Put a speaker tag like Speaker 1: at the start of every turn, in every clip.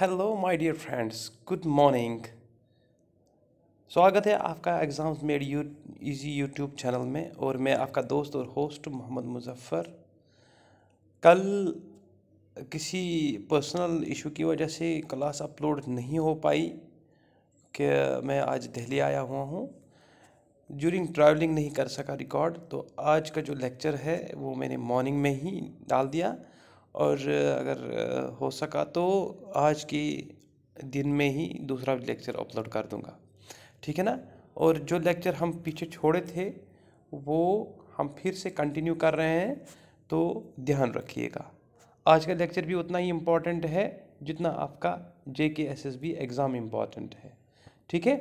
Speaker 1: Hello my dear friends good morning स्वागत है आपका exams made you easy YouTube channel में और मैं आपका दोस्त और होस्ट मोहम्मद मुजफ्फर कल किसी पर्सनल इशू की वजह से क्लास अपलोड नहीं हो पाई कि मैं आज दिल्ली आया हुआ हूँ ज्यूरिंग ट्रैवलिंग नहीं कर सका रिकॉर्ड तो आज का जो लेक्चर है वो मैंने मॉर्निंग में ही डाल दिया और अगर हो सका तो आज की दिन में ही दूसरा लेक्चर अपलोड कर दूँगा ठीक है ना और जो लेक्चर हम पीछे छोड़े थे वो हम फिर से कंटिन्यू कर रहे हैं तो ध्यान रखिएगा आज का लेक्चर भी उतना ही इम्पॉर्टेंट है जितना आपका J K S S B exam important है ठीक है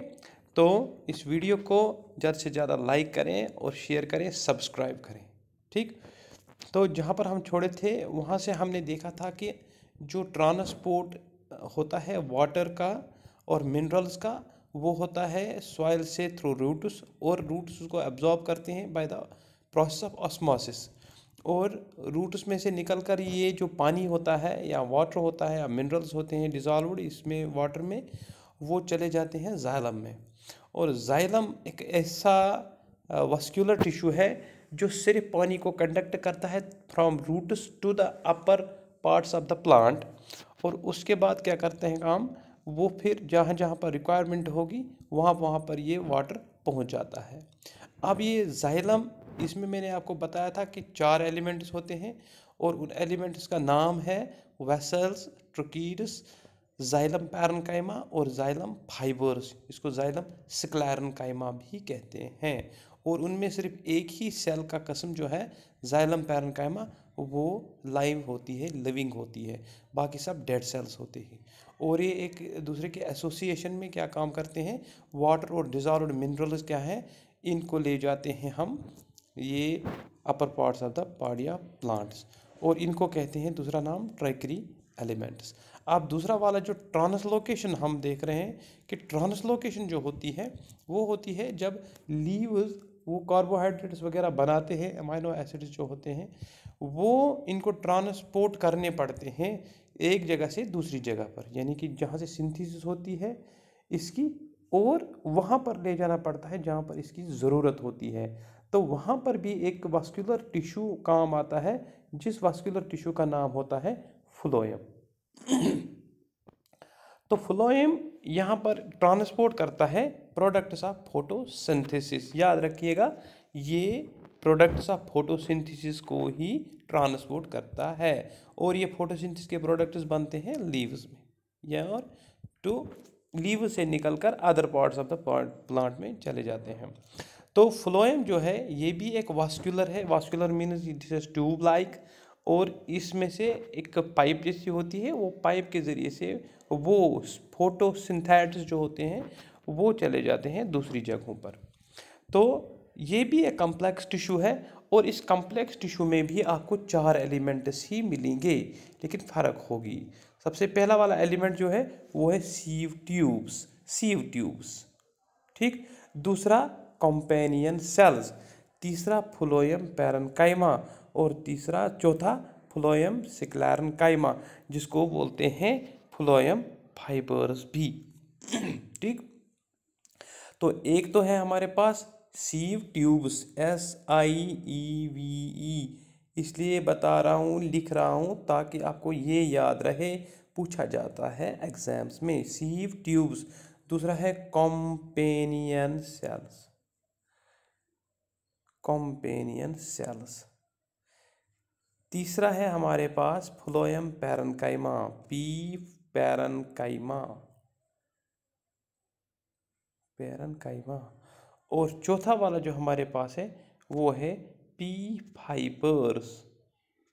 Speaker 1: तो इस वीडियो को ज़्यादा से ज़्यादा लाइक करें और शेयर करें सब्सक्राइब करें ठीक तो जहाँ पर हम छोड़े थे वहाँ से हमने देखा था कि जो ट्रांसपोर्ट होता है वाटर का और मिनरल्स का वो होता है सॉइल से थ्रू रूट्स और रूट्स उसको एब्जॉर्ब करते हैं by the process of osmosis और रूट्स में से निकल कर ये जो पानी होता है या वाटर होता है या मिनरल्स होते हैं डिजॉल्वड इसमें वाटर में वो चले जाते हैं जाइलम में और जाइलम एक ऐसा वस्क्यूलर टिश्यू है जो सिर्फ पानी को कंडक्ट करता है from roots to the upper parts of the plant और उसके बाद क्या करते हैं काम वो फिर जहाँ जहाँ पर रिक्वायरमेंट होगी वहाँ वहाँ पर ये वाटर पहुँच जाता है अब ये जाइलम इसमें मैंने आपको बताया था कि चार एलिमेंट्स होते हैं और उन एलिमेंट्स का नाम है वेसल्स ट्रकीड्स जाइलम पैरनकाइमा और जाइलम फाइबर्स इसको जाइलम स्क्लैरनकाइमा भी कहते हैं और उनमें सिर्फ एक ही सेल का कस्म जो है जाइलम पैरनकाइमा वो लाइव होती है लिविंग होती है बाकी सब डेड सेल्स होते हैं और ये एक दूसरे के एसोसिएशन में क्या काम करते हैं वाटर और डिज़ॉल्व मिनरल्स क्या हैं इनको ले जाते हैं हम ये अपर पार्ट्स ऑफ द पाडिया प्लांट्स और इनको कहते हैं दूसरा नाम ट्रैकरी एलिमेंट्स अब दूसरा वाला जो ट्रांसलोकेशन हम देख रहे हैं कि ट्रांसलोकेशन जो होती है वो होती है जब लीव्स वो कार्बोहाइड्रेट्स वगैरह बनाते हैं अमाइनो एसिड्स जो होते हैं वो इनको ट्रांसपोर्ट करने पड़ते हैं एक जगह से दूसरी जगह पर यानी कि जहाँ से सिंथेसिस होती है इसकी और वहाँ पर ले जाना पड़ता है जहाँ पर इसकी ज़रूरत होती है तो वहाँ पर भी एक वास्कुलर टिश्यू काम आता है जिस वास्कुलर टिश्यू का नाम होता है फ्लोएम तो फ्लोएम यहाँ पर ट्रांसपोर्ट करता है प्रोडक्ट्स ऑफ फोटोसिंथेसिस याद रखिएगा ये प्रोडक्ट्स ऑफ फोटोसिंथेसिस को ही ट्रांसपोर्ट करता है और ये फोटोसिंथेसिस के प्रोडक्ट्स बनते हैं लीव्स में या और टू तो लीव से निकलकर other parts of the plant में चले जाते हैं तो फ्लोएम जो है ये भी एक वास्कुलर है vascular means this is tube like और इसमें से एक पाइप जैसी होती है वो पाइप के ज़रिए से वो फोटोसिंथेटिक्स जो होते हैं वो चले जाते हैं दूसरी जगहों पर तो ये भी एक कम्प्लेक्स टिशू है और इस कम्प्लेक्स टिशू में भी आपको चार एलिमेंट्स ही मिलेंगे लेकिन फ़र्क होगी सबसे पहला वाला एलिमेंट जो है वो है सीव ट्यूब्स सीव ट्यूब्स ठीक दूसरा कॉम्पेनियन सेल्स तीसरा फ्लोयम पैरनकाइमा और तीसरा चौथा फ्लोयम सिक्लैरनकाइमा जिसको बोलते हैं फ्लोयम फाइबर्स भी ठीक तो एक तो है हमारे पास sieve tubes S I E V E इसलिए बता रहा हूँ लिख रहा हूँ ताकि आपको ये याद रहे पूछा जाता है एग्ज़ाम्स में सीव ट्यूब्स दूसरा है कॉम्पेनियन सेल्स कॉम्पेनियन सेल्स तीसरा है हमारे पास paren parenchyma P parenchyma parenchyma और चौथा वाला जो हमारे पास है वो है पी फाइबर्स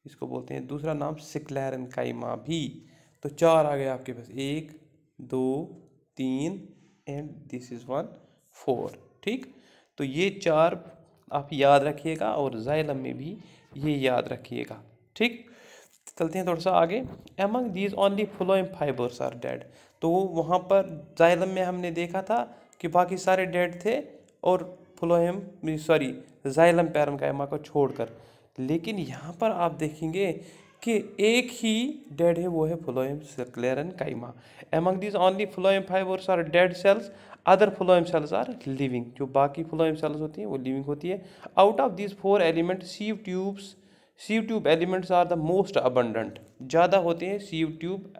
Speaker 1: इसको बोलते हैं दूसरा नाम सिक्लैरन काइमा भी तो चार आ गए आपके पास एक दो तीन and this is one four ठीक तो ये चार आप याद रखिएगा और जायलम में भी ये याद रखिएगा ठीक चलते हैं थोड़ा सा आगे among these only phloem fibres are dead तो वहाँ पर जाइलम में हमने देखा था कि बाकी सारे डेड थे और फ्लोएम सॉरी जाइलम पैरम कायमा को छोड़कर लेकिन यहाँ पर आप देखेंगे कि एक ही डेड है वो है phloem sclerenchyma among these only phloem fibres are dead cells other phloem cells are living जो बाकी फ्लोएम सेल्स होती हैं वो लिविंग होती है out of this four element sieve tubes sieve tube elements are the most abundant ज़्यादा होते हैं सीव ट्यूब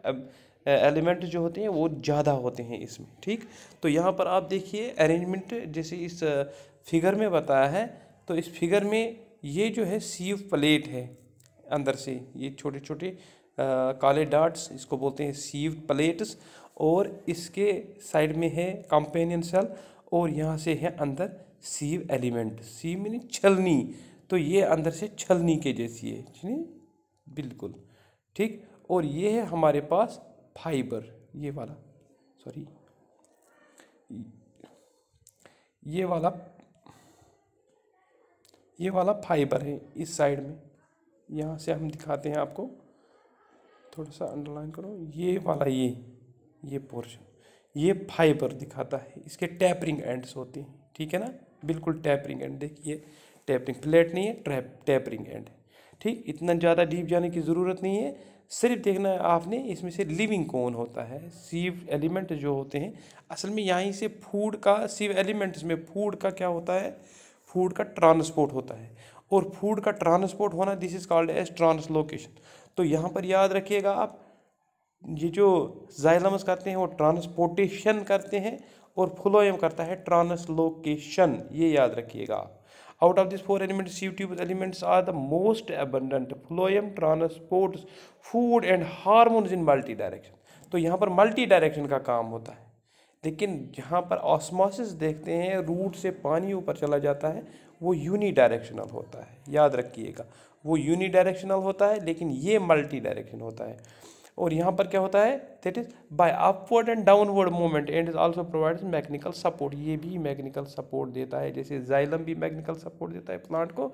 Speaker 1: एलिमेंट जो होते हैं वो ज़्यादा होते हैं इसमें ठीक तो यहाँ पर आप देखिए अरेंजमेंट जैसे इस फिगर में बताया है तो इस फिगर में ये जो है सीव प्लेट है अंदर से ये छोटे छोटे काले डार्ट्स इसको बोलते हैं सीव प्लेट्स और इसके साइड में है कंपेनियन सेल और यहाँ से है अंदर सीव एलिमेंट सीव मीनी छलनी तो ये अंदर से छलनी के जैसी है बिल्कुल ठीक और ये है हमारे पास फाइबर ये वाला सॉरी ये वाला ये वाला फाइबर है इस साइड में यहाँ से हम दिखाते हैं आपको थोड़ा सा अंडरलाइन करो ये वाला ये ये पोर्शन ये फाइबर दिखाता है इसके टैपरिंग एंड्स होते हैं ठीक है ना बिल्कुल टैपरिंग एंड देखिए टैपरिंग फ्लैट नहीं है ट्रैप टैपरिंग एंड ठीक इतना ज़्यादा डीप जाने की ज़रूरत नहीं है सिर्फ देखना है आपने इसमें से लिविंग कौन होता है सीव एलिमेंट जो होते हैं असल में यहीं से फूड का सीव एलिमेंट्स में फूड का क्या होता है फूड का ट्रांसपोर्ट होता है और फूड का ट्रांसपोर्ट होना this is called as translocation तो यहाँ पर याद रखिएगा आप ये जो जाइलम्स करते हैं वो ट्रांसपोर्टेशन करते हैं और फ्लोएम करता है ट्रांसलोकेशन ये याद रखिएगा आप Out of these four elements, sea tube elements are the most abundant. Phloem transports food and hormones in multi direction तो यहाँ पर मल्टी डायरेक्शन का काम होता है लेकिन जहाँ पर ऑस्मोसिस देखते हैं रूट से पानी ऊपर चला जाता है वो यूनी डायरेक्शनल होता है याद रखिएगा वो यूनी डायरेक्शनल होता है लेकिन ये मल्टी डायरेक्शन होता है और यहाँ पर क्या होता है that is by upward and downward movement and is also provide mechanical support ये भी मैकेनिकल सपोर्ट देता है जैसे जाइलम भी मैकेनिकल सपोर्ट देता है प्लांट को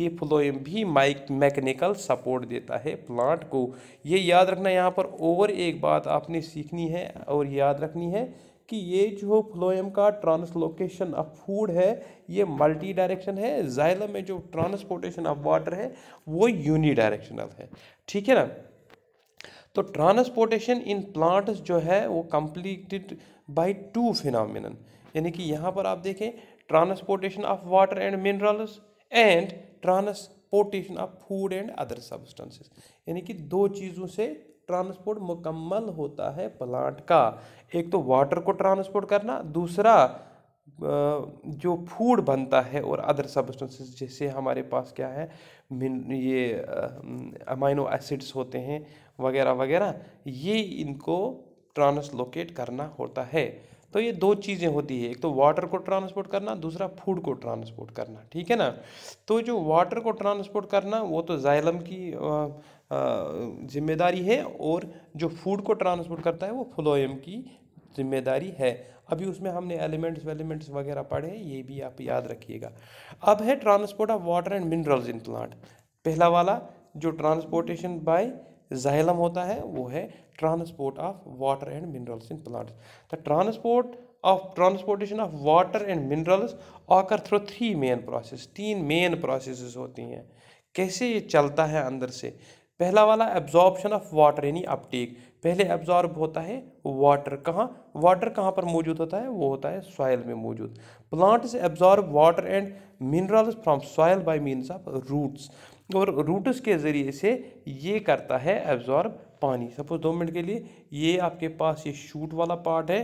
Speaker 1: ये फ्लोएम भी माइक मैकेनिकल सपोर्ट देता है प्लांट को ये याद रखना यहाँ पर और एक बात आपने सीखनी है और याद रखनी है कि ये जो फ्लोएम का ट्रांसलोकेशन ऑफ फूड है ये मल्टी डायरेक्शन है जाइलम में जो ट्रांसपोर्टेशन ऑफ वाटर है वो यूनी डायरेक्शनल है ठीक है ना तो ट्रांसपोर्टेशन इन प्लांट्स जो है वो कंप्लीटेड बाय टू फिनमिन यानी कि यहाँ पर आप देखें transportation of water and minerals and transportation of food and other substances यानी कि दो चीज़ों से ट्रांसपोर्ट मुकम्मल होता है प्लांट का एक तो वाटर को ट्रांसपोर्ट करना दूसरा जो फूड बनता है और अदर सब्सटेंसेस जैसे हमारे पास क्या है ये अमाइनो एसिड्स होते हैं वगैरह वगैरह ये इनको ट्रांसलोकेट करना होता है तो ये दो चीज़ें होती है एक तो वाटर को ट्रांसपोर्ट करना दूसरा फूड को ट्रांसपोर्ट करना ठीक है ना तो जो वाटर को ट्रांसपोर्ट करना वो तो जाइलम की जिम्मेदारी है और जो फूड को ट्रांसपोर्ट करता है वो फ्लोएम की जिम्मेदारी है अभी उसमें हमने एलिमेंट्स वेलिमेंट्स वगैरह पढ़े ये भी आप याद रखिएगा अब है transport of water and minerals in plant पहला वाला जो ट्रांसपोर्टेशन बाय जाइलम होता है वो है transport of water and minerals in plants the transport of transportation of water and minerals आकर थ्रू थ्री मेन प्रोसेस तीन मेन प्रोसेस होती हैं कैसे ये चलता है अंदर से पहला वाला एब्जॉर्बशन ऑफ वाटर यानी अपटेक पहले एब्जॉर्ब होता है वाटर कहाँ वाटर कहाँ पर मौजूद होता है वो होता है सॉयल में मौजूद plants absorb water and minerals from soil by means of roots और रूट्स के ज़रिए से ये करता है एब्जॉर्ब पानी सपोज दो मिनट के लिए ये आपके पास ये शूट वाला पार्ट है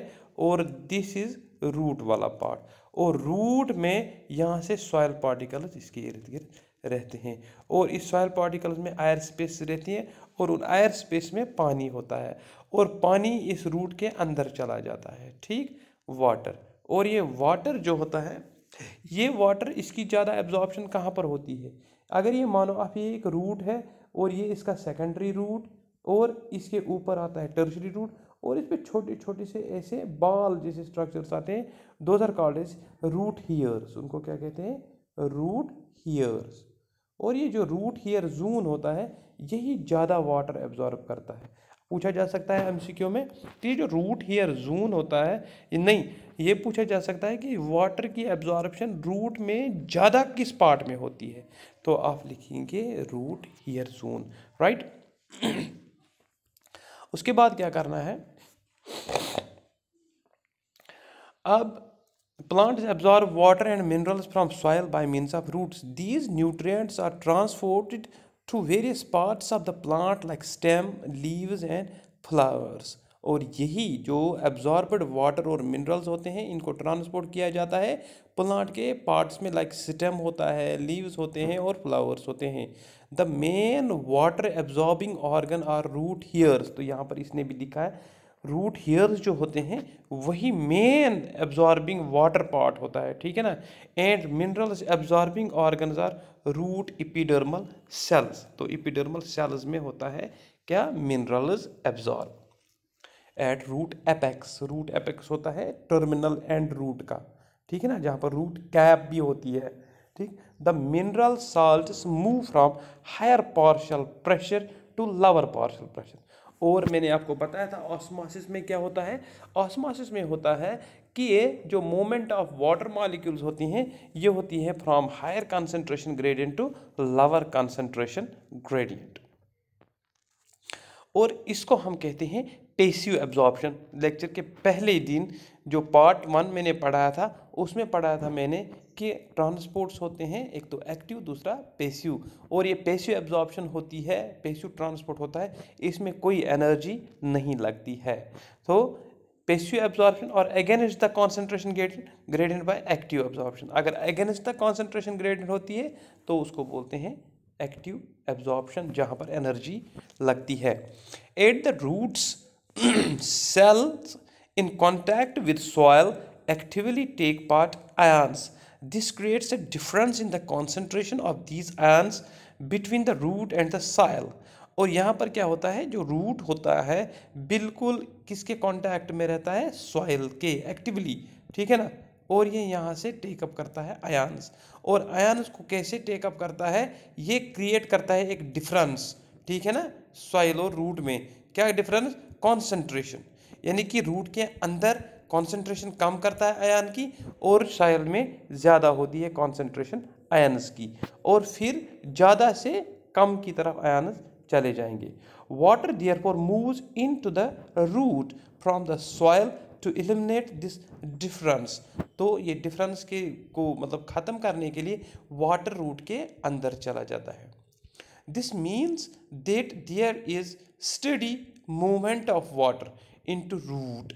Speaker 1: और दिस इज़ रूट वाला पार्ट और रूट में यहाँ से सॉयल पार्टिकल्स इसके इर्द गिर्द रहते हैं और इस सॉयल पार्टिकल्स में आयर स्पेस रहती है और उन आयर स्पेस में पानी होता है और पानी इस रूट के अंदर चला जाता है ठीक वाटर और ये वाटर जो होता है ये वाटर इसकी ज़्यादा एब्जॉर्बशन कहाँ पर होती है अगर ये मानो आप ये एक रूट है और ये इसका सेकेंडरी रूट और इसके ऊपर आता है टर्शरी रूट और इस पर छोटे छोटे से ऐसे बाल जैसे स्ट्रक्चर्स आते हैं those are called root hairs उनको क्या कहते हैं रूट हीयर्स और ये जो रूट हीयर जून होता है यही ज़्यादा वाटर एब्जॉर्ब करता है पूछा जा सकता है एम में कि ये जो रूट हीयर जून होता है नहीं ये पूछा जा सकता है कि वाटर की एब्जॉर्बेशन रूट में ज़्यादा किस पार्ट में होती है तो आप लिखेंगे रूट हीयर जोन राइट उसके बाद क्या करना है अब plants absorb water and minerals from soil by means of roots these nutrients are transported through various parts of the plant like stem leaves and flowers और यही जो एब्जॉर्बड वाटर और मिनरल्स होते हैं इनको ट्रांसपोर्ट किया जाता है प्लांट के पार्ट्स में लाइक स्टेम होता है लीव्स होते हैं और फ्लावर्स होते हैं the main water absorbing organ are root hairs तो यहाँ पर इसने भी लिखा है रूट हेयर्स जो होते हैं वही मेन एब्जॉर्बिंग वाटर पार्ट होता है ठीक है ना and minerals absorbing organ are root epidermal cells तो इपीडर्मल सेल्स में होता है क्या minerals absorb at root apex root apex होता है टर्मिनल एंड रूट का ठीक है ना जहाँ पर रूट कैप भी होती है ठीक the mineral salt move from higher partial pressure to lower partial pressure और मैंने आपको बताया था ऑस्मोसिस में क्या होता है ऑस्मोसिस में होता है कि ये जो मोमेंट ऑफ वाटर मॉलिक्यूल्स होती हैं ये होती है from higher concentration gradient to lower concentration gradient और इसको हम कहते हैं टेस्यू एब्जॉर्प्शन लेक्चर के पहले दिन जो पार्ट वन मैंने पढ़ाया था उसमें पढ़ाया था मैंने कि ट्रांसपोर्ट्स होते हैं एक तो एक्टिव दूसरा पेस्यू और ये पेस्यू एब्जॉर्प्शन होती है पेस्यू ट्रांसपोर्ट होता है इसमें कोई एनर्जी नहीं लगती है तो पेस्यू एब्जॉर्प्शन और against the concentration gradient by active absorption अगर अगेंस्ट द कॉन्सेंट्रेशन ग्रेडियंट होती है तो उसको बोलते हैं एक्टिव एब्जॉर्प्शन जहाँ पर एनर्जी लगती है at the roots cells in contact with soil actively take part ions. This creates a difference in the concentration of these ions between the root and the soil. और यहाँ पर क्या होता है जो रूट होता है बिल्कुल किसके कांटेक्ट में रहता है सॉइल के एक्टिवली ठीक है ना और ये यहाँ से टेकअप करता है आयांस और आयांस को कैसे टेकअप करता है ये क्रिएट करता है एक डिफरेंस ठीक है ना सॉइल और रूट में क्या डिफरेंस कॉन्सेंट्रेशन यानी कि रूट के अंदर कॉन्सेंट्रेशन कम करता है आयन की और साइल में ज़्यादा होती है कॉन्सेंट्रेशन आयनस की और फिर ज़्यादा से कम की तरफ आयनस चले जाएंगे water therefore move into the root from the soil to eliminate this difference तो ये डिफरेंस के को मतलब ख़त्म करने के लिए वाटर रूट के अंदर चला जाता है this means that there is steady movement of water into root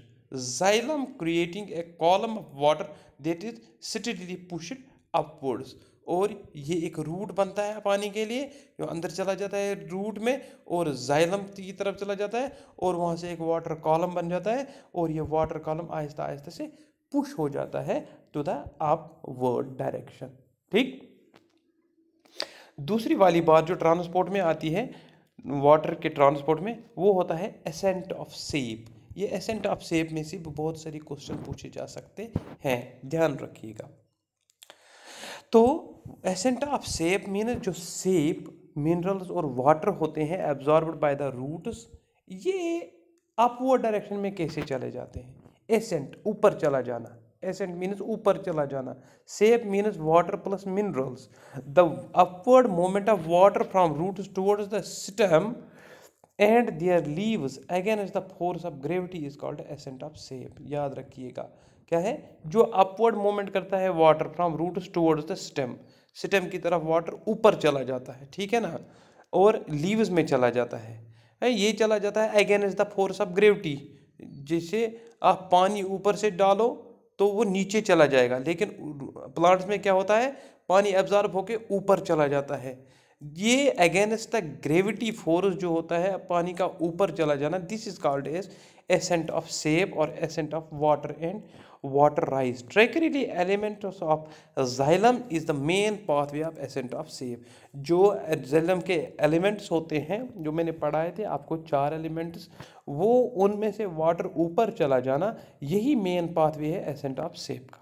Speaker 1: xylem creating a column of water that is steadily pushed upwards और ये एक रूट बनता है पानी के लिए जो अंदर चला जाता है रूट में और जाइलम की तरफ चला जाता है और वहाँ से एक वाटर कॉलम बन जाता है और ये वाटर कॉलम आहिस्ता आहिस्ता से पुश हो जाता है to the upward direction ठीक दूसरी वाली बात जो ट्रांसपोर्ट में आती है वाटर के ट्रांसपोर्ट में वो होता है एसेंट ऑफ सेप ये एसेंट ऑफ सेप में से बहुत सारी क्वेश्चन पूछे जा सकते हैं ध्यान रखिएगा तो एसेंट ऑफ सेप मीन जो सेप मिनरल्स और वाटर होते हैं एब्जॉर्ब बाय द रूट्स ये अपवर्ड डायरेक्शन में कैसे चले जाते हैं एसेंट ऊपर चला जाना एसेंट मीन्स ऊपर चला जाना sap means water plus minerals the upward moment of water from roots towards the stem and their leaves again is the force of gravity is called ascent of sap याद रखिएगा क्या है जो upward movement करता है water from roots towards the stem stem की तरफ water ऊपर चला जाता है ठीक है ना और लीव्स में चला जाता है ये चला जाता है again is the force of gravity जिसे आप पानी ऊपर से डालो तो वो नीचे चला जाएगा लेकिन प्लांट्स में क्या होता है पानी एब्जॉर्ब होकर ऊपर चला जाता है ये अगेंस्ट द ग्रेविटी फोर्स जो होता है पानी का ऊपर चला जाना this is called as ascent of sap और ascent of water and water rise tracheary element of xylem is the main pathway of ascent of sap जो जैलम के एलिमेंट्स होते हैं जो मैंने पढ़ाए थे आपको चार एलिमेंट्स वो उनमें से वाटर ऊपर चला जाना यही मेन पाथवे है एसेंट ऑफ सेप का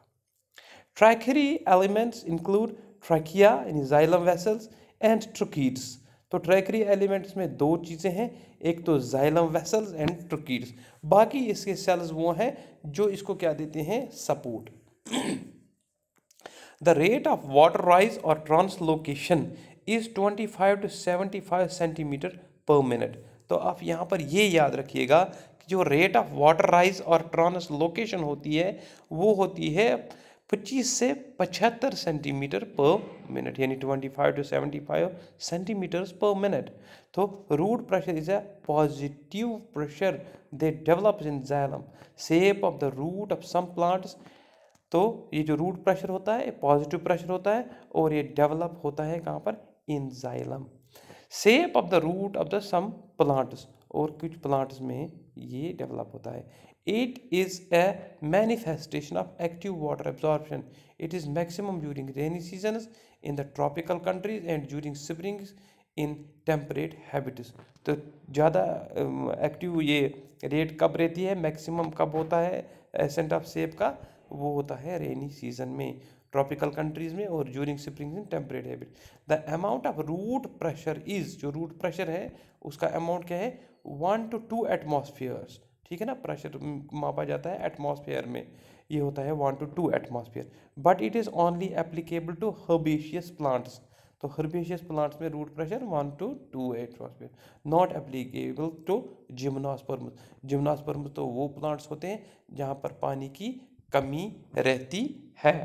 Speaker 1: ट्रैकरी एलिमेंट्स इंक्लूड ट्रैकिया यानी जाइलम वेसल्स एंड ट्रुकीड्स तो ट्रैकरी एलिमेंट्स में दो चीज़ें हैं एक तो जाइलम वेसल्स एंड ट्रुकीड्स बाकी इसके सेल्स वो हैं जो इसको क्या देते हैं support the rate of water rise और translocation is twenty five to seventy five centimetre per minute तो आप यहाँ पर ये याद रखिएगा कि जो रेट ऑफ वाटर राइज और ट्रांसलोकेशन होती है वो होती है 25 से 75 सेंटीमीटर पर मिनट यानी 25 टू 75 सेंटीमीटर्स पर मिनट तो root pressure is a positive pressure they develops in xylem sap of the root of some plants तो ये जो रूट प्रेशर होता है पॉजिटिव प्रेशर होता है और ये डेवलप होता है कहाँ पर in xylem sap of the root of the some plants और कुछ प्लांट्स में ये डेवलप होता है it is a manifestation of active water absorbation it is maximum during rainy season in the tropical countries and during spring in temperate habits तो ज़्यादा active um, ये rate कब रहती है मैक्सिमम कब होता है एसेंट ऑफ सेब का वो होता है रेनी सीजन में ट्रॉपिकल कंट्रीज़ में और during springs in temperate habit the amount of root pressure is जो रूट प्रेशर है उसका अमाउंट क्या है वन टू टू एटमोसफियर्स ठीक है ना प्रेशर मापा जाता है एटमोसफियर में ये होता है one to two atmosphere but it is only applicable to herbaceous plants तो हर्बेशियस प्लांट्स में root pressure one to two atmosphere not applicable to gymnosperms gymnosperms तो वो प्लांट्स होते हैं जहाँ पर पानी की कमी रहती है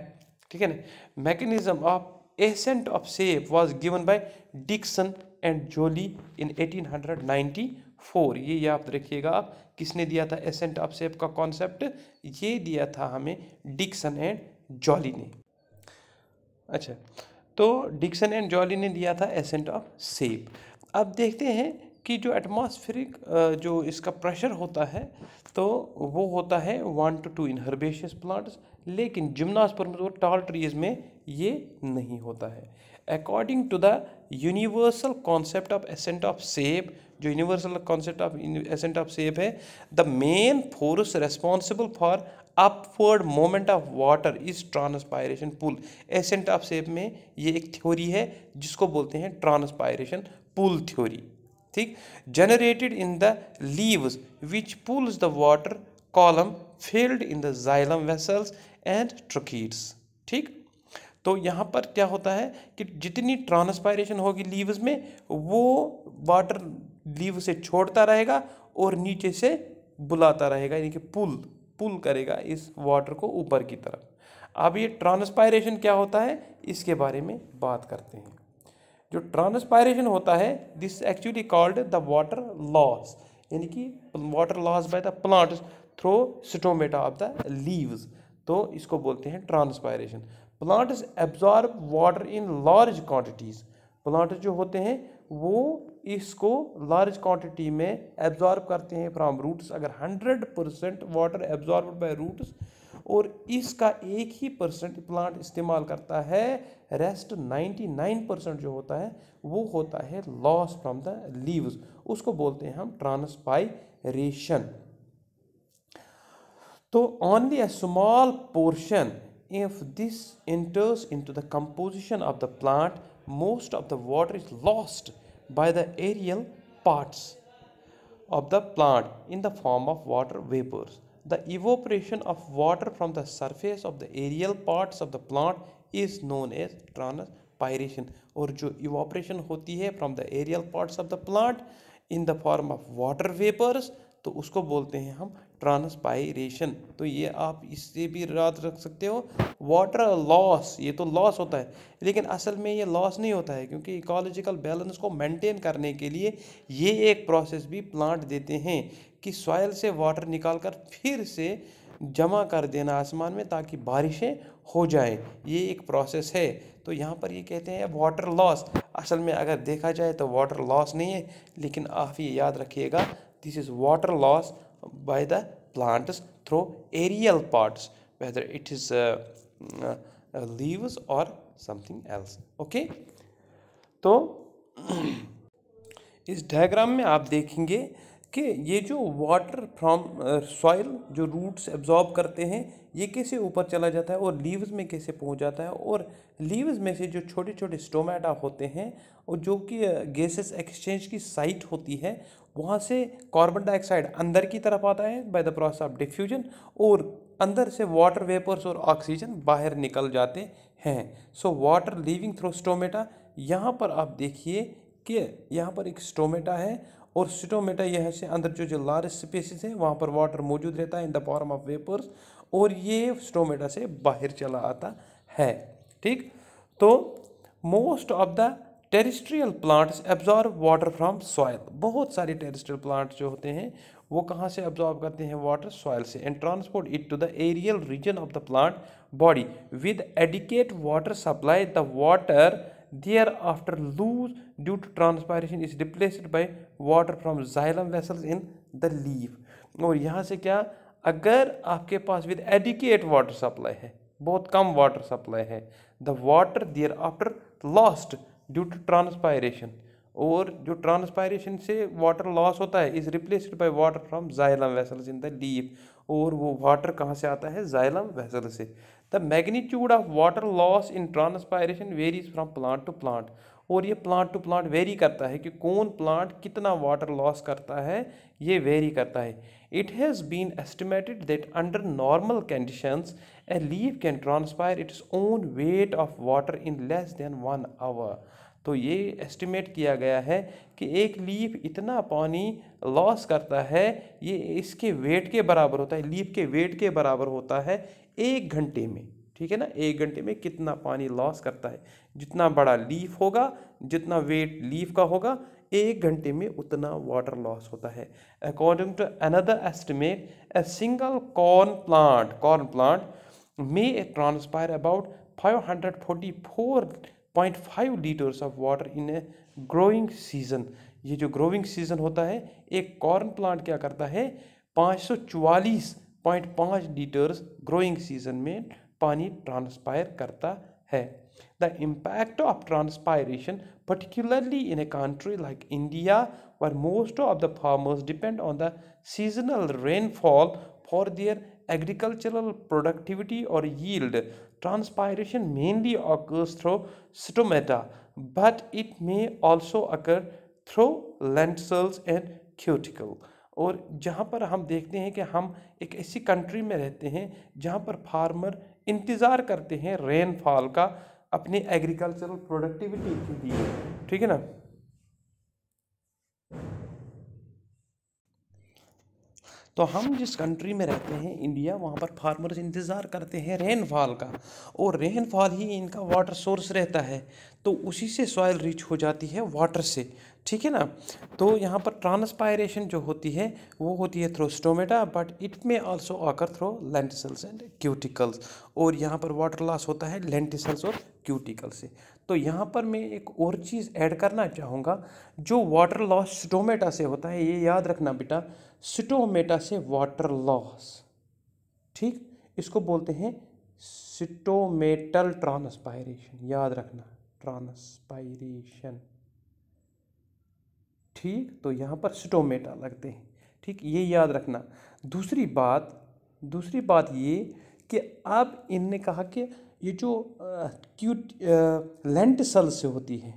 Speaker 1: ठीक है ना mechanism of ascent of sap was given by Dixon and Joly in 1894 ये याद रखिएगा आप किसने दिया था एसेंट ऑफ सेप का कॉन्सेप्ट ये दिया था हमें डिक्सन एंड जॉली ने अच्छा तो डिक्सन एंड जॉली ने दिया था एसेंट ऑफ सेप अब देखते हैं कि जो एटमॉस्फेरिक जो इसका प्रेशर होता है तो वो होता है one to two in herbaceous plants लेकिन जिम्नास्पर्म और टॉल ट्रीज में ये नहीं होता है according to the universal concept of ascent of sap जो universal concept of ascent of sap है the main force responsible for upward moment of water is transpiration pull ascent of sap में ये एक थ्योरी है जिसको बोलते हैं transpiration pull theory ठीक generated in the leaves which pulls the water column filled in the xylem vessels and tracheids ठीक तो यहाँ पर क्या होता है कि जितनी ट्रांसपायरेशन होगी लीव्स में वो वाटर लीव से छोड़ता रहेगा और नीचे से बुलाता रहेगा यानी कि पुल पुल करेगा इस वाटर को ऊपर की तरफ अब ये ट्रांसपायरेशन क्या होता है इसके बारे में बात करते हैं जो ट्रांसपायरेशन होता है this actually called the water loss यानी कि water loss by the plants through stomata of the leaves तो इसको बोलते हैं transpiration plants absorb water in large quantities plant जो होते हैं वो इसको लार्ज क्वांटिटी में एब्जॉर्ब करते हैं फ्राम रूट्स अगर hundred percent water absorb by roots और इसका एक ही परसेंट प्लांट इस्तेमाल करता है रेस्ट नाइन्टी नाइन परसेंट जो होता है वो होता है लॉस फ्रॉम द लीव्स उसको बोलते हैं हम ट्रांसपायरेशन तो only a small portion if this enters into the composition of the plant most of the water is lost by the aerial parts of the plant in the form of water vapours the evaporation of water from the surface of the aerial parts of the plant is known as transpiration और जो evaporation होती है from the aerial parts of the plant in the form of water vapours तो उसको बोलते हैं हम transpiration तो ये आप इससे भी याद रख सकते हो वाटर लॉस ये तो लॉस होता है लेकिन असल में ये लॉस नहीं होता है क्योंकि इकोलॉजिकल बैलेंस को मेंटेन करने के लिए ये एक प्रोसेस भी प्लांट देते हैं कि सॉयल से वाटर निकाल कर फिर से जमा कर देना आसमान में ताकि बारिशें हो जाए ये एक प्रोसेस है तो यहाँ पर ये कहते हैं वाटर लॉस असल में अगर देखा जाए तो वाटर लॉस नहीं है लेकिन आप ये याद रखिएगा this is water loss by the plants through aerial parts whether it is uh, uh, leaves or something else okay तो इस डायग्राम में आप देखेंगे कि ये जो वाटर फ्रॉम सॉइल जो रूट्स एब्जॉर्ब करते हैं ये कैसे ऊपर चला जाता है और लीव्स में कैसे पहुंच जाता है और लीव्स में से जो छोटे छोटे स्टोमेटा होते हैं और जो कि गैसेस uh, एक्सचेंज की साइट होती है वहाँ से कार्बन डाइऑक्साइड अंदर की तरफ आता है by the process of diffusion और अंदर से वाटर वेपर्स और ऑक्सीजन बाहर निकल जाते हैं so water leaving through stomata यहाँ पर आप देखिए कि यहाँ पर एक स्टोमेटा है और स्टोमेटा यह से अंदर जो जो लार्ज स्पेसिस है वहाँ पर वाटर मौजूद रहता है in the form of vapours और ये स्टोमेटा से बाहर चला आता है ठीक तो most of the terrestrial plants absorb water from soil बहुत सारे टेरिस्ट्रियल प्लांट्स जो होते हैं वो कहाँ से एब्जॉर्ब करते हैं वाटर सॉयल से and transport it to the aerial region of the plant body with adequate water supply the water thereafter lose due to transpiration is replaced by water from xylem vessels in the leave और यहाँ से क्या अगर आपके पास with adequate water supply है बहुत कम वाटर सप्लाई है the water thereafter lost due to transpiration और जो ट्रांसपायरेशन से वाटर लॉस होता है is replaced by water from xylem vessels in the leave और वो वाटर कहाँ से आता है जाइलम वेसल से the magnitude of water loss in transpiration varies from plant to plant और ये प्लांट टू प्लांट वेरी करता है कि कौन प्लांट कितना वाटर लॉस करता है ये वेरी करता है it has been estimated that under normal conditions a leave can transpire its own weight of water in less than one hour तो ये एस्टिमेट किया गया है कि एक लीफ इतना पानी लॉस करता है ये इसके वेट के बराबर होता है लीफ के वेट के बराबर होता है एक घंटे में ठीक है ना एक घंटे में कितना पानी लॉस करता है जितना बड़ा लीफ होगा जितना वेट लीफ का होगा एक घंटे में उतना वाटर लॉस होता है according to another estimate a single corn plant corn plant మే a transpire about 544.5 litres of water in a growing season యే జో గ్రోయింగ్ సీజన్ హోతా హై ఏ కార్న్ ప్లాంట్ క్యా కర్తా హై 544.5 లీటర్స్ గ్రోయింగ్ సీజన్ మే pani transpire కర్తా హై the impact of transpiration particularly in a country like India where most of the farmers depend on the seasonal rainfall for there agricultural productivity or yield. Transpiration mainly occurs through stomata, but it may also occur through land cells and cuticle. और जहाँ पर हम देखते हैं कि हम एक ऐसी कंट्री में रहते हैं जहाँ पर फार्मर इंतज़ार करते हैं रेनफॉल का अपनी एग्रीकल्चरल प्रोडक्टिविटी के लिए ठीक है ना तो हम जिस कंट्री में रहते हैं इंडिया वहाँ पर फार्मर्स इंतज़ार करते हैं रेनफॉल का और रेनफॉल ही इनका वाटर सोर्स रहता है तो उसी से सॉइल रिच हो जाती है वाटर से ठीक है ना तो यहाँ पर ट्रांसपायरेशन जो होती है वो होती है through stomata but it may also occur through lenticels and cuticles और यहाँ पर वाटर लॉस होता है लेंटिसल्स और क्यूटिकल से तो यहाँ पर मैं एक और चीज़ ऐड करना चाहूँगा जो वाटर लॉस स्टोमेटा से होता है ये याद रखना बेटा स्टोमेटा से वाटर लॉस ठीक इसको बोलते हैं सिटोमेटल ट्रांसपायरेशन याद रखना ट्रांसपायरेशन ठीक तो यहाँ पर स्टोमेटा लगते हैं ठीक ये याद रखना दूसरी बात दूसरी बात ये कि अब इनने कहा कि ये जो क्यूट लेंट सेल्स से होती है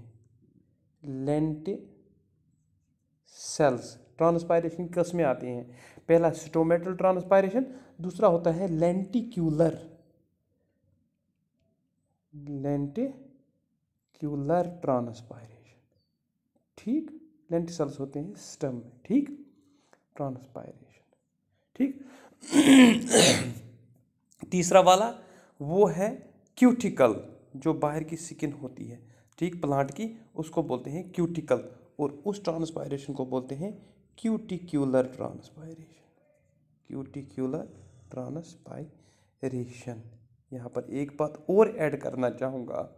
Speaker 1: लेंट सेल्स ट्रांसपायरेशन किस में आती हैं पहला स्टोमेटल ट्रांसपायरेशन दूसरा होता है लेंटिक्यूलर लेंटिक्यूलर ट्रांसपायरेशन ठीक लेंटिसल्स सेल्स होते हैं स्टम में ठीक ट्रांसपायरेशन ठीक तीसरा वाला वो है क्यूटिकल जो बाहर की स्किन होती है ठीक प्लांट की उसको बोलते हैं क्यूटिकल और उस ट्रांसपायरेशन को बोलते हैं क्यूटिक्यूलर ट्रांसपायरेशन क्यूटिक्यूलर ट्रांसपायरेशन यहाँ पर एक बात और ऐड करना चाहूँगा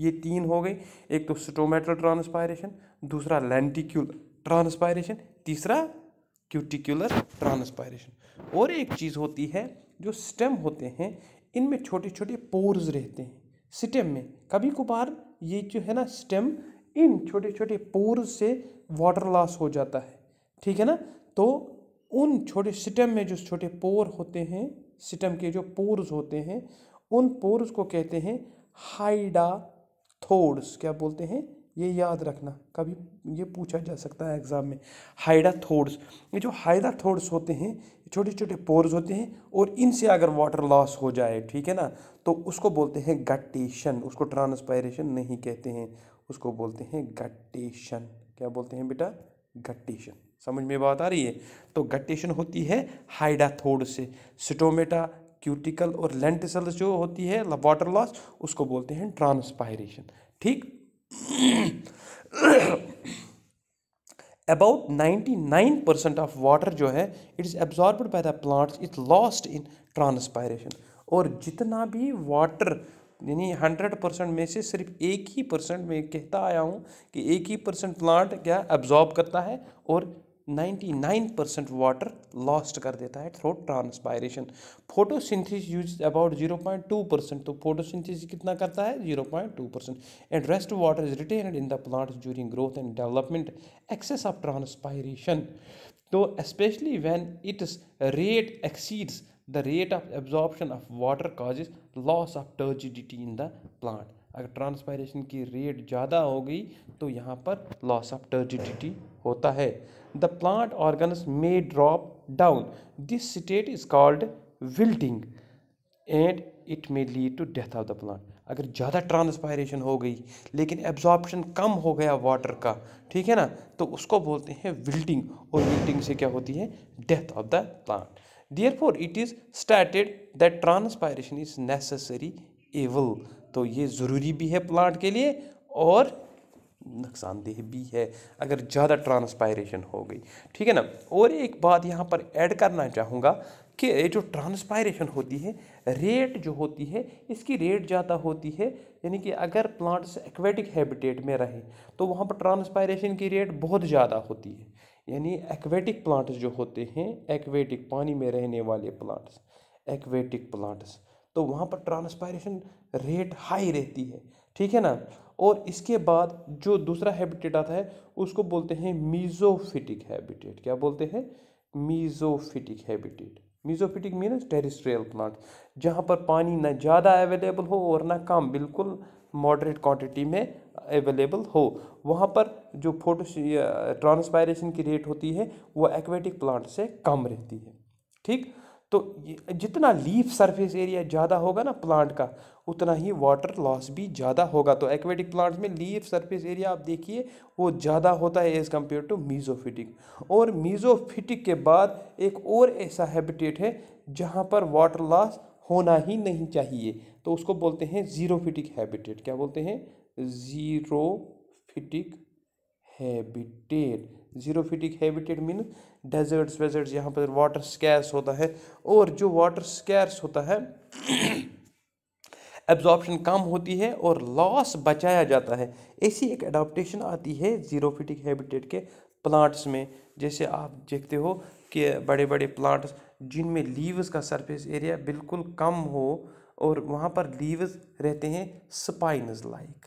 Speaker 1: ये तीन हो गए एक तो स्टोमेटल ट्रांसपायरेशन दूसरा लेंटिक्यूल ट्रांसपायरेशन तीसरा क्यूटिकुलर ट्रांसपायरेशन और एक चीज़ होती है जो स्टेम होते हैं इनमें छोटे छोटे पोर्स रहते हैं स्टेम में कभी कभार ये जो है ना स्टेम इन छोटे छोटे पोर्स से वाटर लॉस हो जाता है ठीक है ना तो उन छोटे स्टेम में जो छोटे पोर होते हैं स्टेम के जो पोर्स होते हैं उन पोर्स को कहते हैं हाइडा थोड्स क्या बोलते हैं ये याद रखना कभी ये पूछा जा सकता है एग्ज़ाम में हाइडा थोड्स ये जो हाइडा थोड्स होते हैं छोटे छोटे पोर्स होते हैं और इनसे अगर वाटर लॉस हो जाए ठीक है ना तो उसको बोलते हैं गटेशन उसको ट्रांसपायरेशन नहीं कहते हैं उसको बोलते हैं गटेशन क्या बोलते हैं बेटा गटेशन समझ में बात आ रही है तो गटेशन होती है हाइडाथोड से स्टोमेटा क्यूटिकल और सेल्स जो होती है वाटर लॉस उसको बोलते हैं ट्रांसपायरेशन ठीक अबाउट 99 परसेंट ऑफ वाटर जो है it is absorb by the plants it lost in transpiration और जितना भी वाटर यानी हंड्रेड परसेंट में से सिर्फ एक ही परसेंट में कहता आया हूँ कि एक ही परसेंट प्लांट क्या एब्जॉर्ब करता है और 99% वाटर लॉस्ट कर देता है through transpiration photosynthesis use about 0.2 percent तो फोटोसिंथेसिस कितना करता है 0.2 percent and rest water is retained in the plants during growth and development excess of transpiration तो specially when its rate exceeds the rate of absorption of water causes loss of turgidity in the plant अगर transpiration की rate ज़्यादा हो गई तो यहाँ पर loss of turgidity होता है the plant organs may drop down this state is called wilting and it may lead to death of the plant अगर ज़्यादा ट्रांसपायरेशन हो गई लेकिन एब्जॉर्प्शन कम हो गया वाटर का ठीक है ना तो उसको बोलते हैं विल्टिंग और विल्टिंग से क्या होती है death of the plant therefore it is stated that transpiration is necessary evil तो ये ज़रूरी भी है प्लांट के लिए और नुकसानदेह भी है अगर ज़्यादा ट्रांसपायरेशन हो गई ठीक है ना और एक बात यहाँ पर ऐड करना चाहूँगा कि ये जो ट्रांसपायरेशन होती है रेट जो होती है इसकी रेट ज़्यादा होती है यानी कि अगर प्लांट्स एक्वेटिक हैबिटेट में रहे तो वहाँ पर ट्रांसपायरेशन की रेट बहुत ज़्यादा होती है यानी एक्वेटिक प्लांट्स जो होते हैं एक्वेटिक पानी में रहने वाले प्लांट्स एक्वेटिक प्लांट्स तो वहाँ पर ट्रांसपायरेशन रेट हाई रहती है ठीक है ना और इसके बाद जो दूसरा हैबिटेट आता है उसको बोलते हैं मीजोफिटिक हैबिटेट क्या बोलते हैं mesophytic habitat mesophytic means terrestrial plant जहाँ पर पानी ना ज़्यादा अवेलेबल हो और ना कम बिल्कुल मॉडरेट क्वांटिटी में अवेलेबल हो वहाँ पर जो फोटो ट्रांसपायरेशन की रेट होती है वो एक्वेटिक प्लांट से कम रहती है ठीक तो जितना लीफ सरफेस एरिया ज़्यादा होगा ना प्लांट का उतना ही वाटर लॉस भी ज़्यादा होगा तो एक्वेटिक प्लांट्स में लीफ सरफेस एरिया आप देखिए वो ज़्यादा होता है एज़ कम्पेयर टू मीज़ोफिटिक और मीज़ोफिटिक के बाद एक और ऐसा हैबिटेट है जहाँ पर वाटर लॉस होना ही नहीं चाहिए तो उसको बोलते हैं ज़ीरोफिटिक हैबिटेट क्या बोलते हैं xerophytic habitat xerophytic habitat mean deserts वेजर्ट्स यहाँ पर वाटर स्कैर्स होता है और जो वाटर स्कैर्स होता है एब्जॉर्प्शन कम होती है और लॉस बचाया जाता है ऐसी एक अडाप्टेशन आती है जीरोफिटिक हैबिटेट के प्लांट्स में जैसे आप देखते हो कि बड़े बड़े प्लांट्स जिनमें लीव्स का सरफेस एरिया बिल्कुल कम हो और वहाँ पर लीव्स रहते हैं स्पाइनस लाइक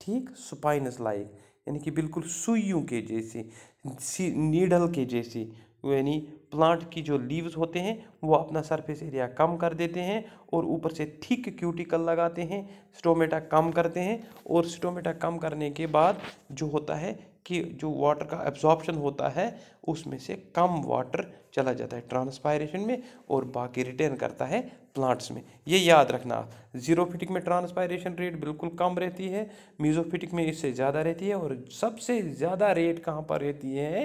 Speaker 1: ठीक स्पाइनस लाइक यानी कि बिल्कुल सुइयों के जैसे नीडल के जैसे यानी प्लांट की जो लीव्स होते हैं वो अपना सरफेस एरिया कम कर देते हैं और ऊपर से थिक क्यूटिकल लगाते हैं स्टोमेटा कम करते हैं और स्टोमेटा कम करने के बाद जो होता है कि जो वाटर का एब्जॉर्प्शन होता है उसमें से कम वाटर चला जाता है ट्रांसपायरेशन में और बाकी रिटर्न करता है प्लांट्स में ये याद रखना आप फिटिक में ट्रांसपायरेशन रेट बिल्कुल कम रहती है मीजोफिटिक में इससे ज़्यादा रहती है और सबसे ज़्यादा रेट कहाँ पर रहती है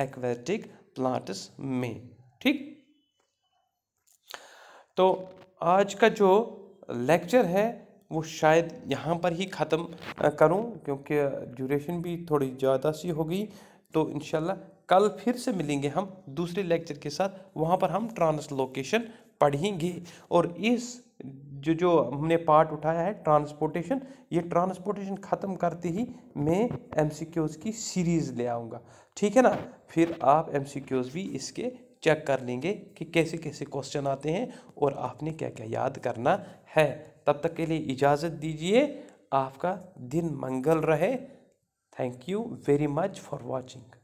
Speaker 1: एक्वेटिक प्लांट्स में ठीक तो आज का जो लेक्चर है वो शायद यहाँ पर ही ख़त्म करूँ क्योंकि ड्यूरेशन भी थोड़ी ज़्यादा सी होगी तो इन कल फिर से मिलेंगे हम दूसरे लेक्चर के साथ वहाँ पर हम ट्रांसलोकेशन पढ़ेंगे और इस जो जो हमने पार्ट उठाया है ट्रांसपोर्टेशन ये ट्रांसपोर्टेशन ख़त्म करते ही मैं एम की सीरीज़ ले आऊँगा ठीक है ना फिर आप एम भी इसके चेक कर लेंगे कि कैसे कैसे क्वेश्चन आते हैं और आपने क्या क्या याद करना है तब तक के लिए इजाज़त दीजिए आपका दिन मंगल रहे thank you very much for watching